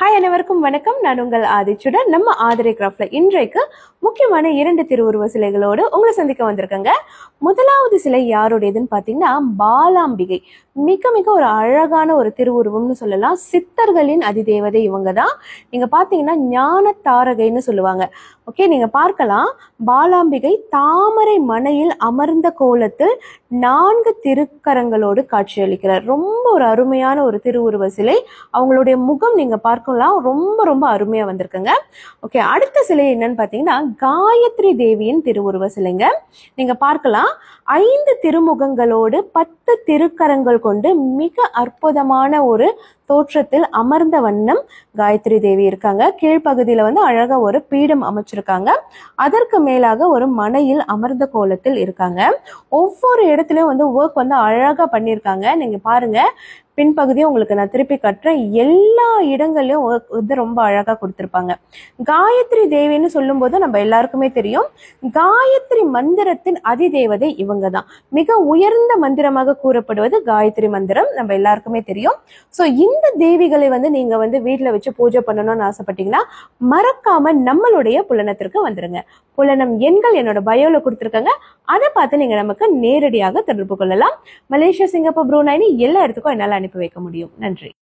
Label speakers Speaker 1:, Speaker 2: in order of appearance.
Speaker 1: hi அனைவருக்கும் வணக்கம் நான் உங்கள் ஆதிச்சுடன் நம்ம ஆதிரை கிராஃப்ட்ல இன்றைக்கு முக்கியமான இரண்டு திருவுருவ சிலைகளோடு உங்களை சந்திக்க வந்திருக்கேங்க முதலாவது சிலை யாருடையதுன்னு பார்த்தீங்கன்னா பாலாம்பிகை மிக மிக ஒரு அழகான ஒரு திருவுருவம்னு சொல்லலாம் சித்தர்களின் அதிதேவதை இவங்க தான் நீங்க பார்த்தீங்கன்னா ஞான தாரகைன்னு சொல்லுவாங்க ஓகே நீங்க பார்க்கலாம் பாலாம்பிகை தாமரை மனையில் அமர்ந்த கோலத்தில் நான்கு திருக்கரங்களோடு காட்சியளிக்கிறார் ரொம்ப ஒரு அருமையான ஒரு திருவுருவ சிலை அவங்களுடைய முகம் நீங்க பார்க்க பார்க்கலாம் ரொம்ப ரொம்ப அருமையாக வந்திருக்குங்க ஓகே அடுத்த சிலை என்னன்னு பார்த்தீங்கன்னா காயத்ரி தேவியின் திருவுருவ சிலைங்க நீங்கள் பார்க்கலாம் ஐந்து திருமுகங்களோடு பத்து திருக்கரங்கள் கொண்டு மிக அற்புதமான ஒரு தோற்றத்தில் அமர்ந்த வண்ணம் காயத்ரி தேவி இருக்காங்க கீழ்ப்பகுதியில் வந்து அழகாக ஒரு பீடம் அமைச்சிருக்காங்க அதற்கு மேலாக ஒரு மனையில் அமர்ந்த கோலத்தில் இருக்காங்க ஒவ்வொரு இடத்துலையும் வந்து ஒர்க் வந்து அழகாக பண்ணியிருக்காங்க நீங்கள் பாருங்கள் பின்பகுதியும் உங்களுக்கு நான் திருப்பி கட்டுறேன் எல்லா இடங்கள்லையும் வந்து ரொம்ப அழகாக கொடுத்துருப்பாங்க காயத்ரி தேவின்னு சொல்லும்போது நம்ம எல்லாருக்குமே தெரியும் காயத்ரி மந்திரத்தின் அதிதேவதை இவங்க தான் மிக உயர்ந்த மந்திரமாக கூறப்படுவது காயத்ரி மந்திரம் நம்ம எல்லாருக்குமே தெரியும் ஸோ இந்த எந்த தேவிகளை வந்து நீங்க வந்து வீட்டுல வச்சு பூஜை பண்ணணும்னு ஆசைப்பட்டீங்கன்னா மறக்காம நம்மளுடைய புலனத்திற்கு வந்துருங்க புலனம் எண்கள் என்னோட பயோல கொடுத்துருக்காங்க அதை பார்த்து நீங்க நமக்கு நேரடியாக தொடர்பு கொள்ளலாம் மலேசியா சிங்கப்பூர் ப்ரூனாயினி எல்லா இடத்துக்கும் என்னால் அனுப்பி வைக்க முடியும் நன்றி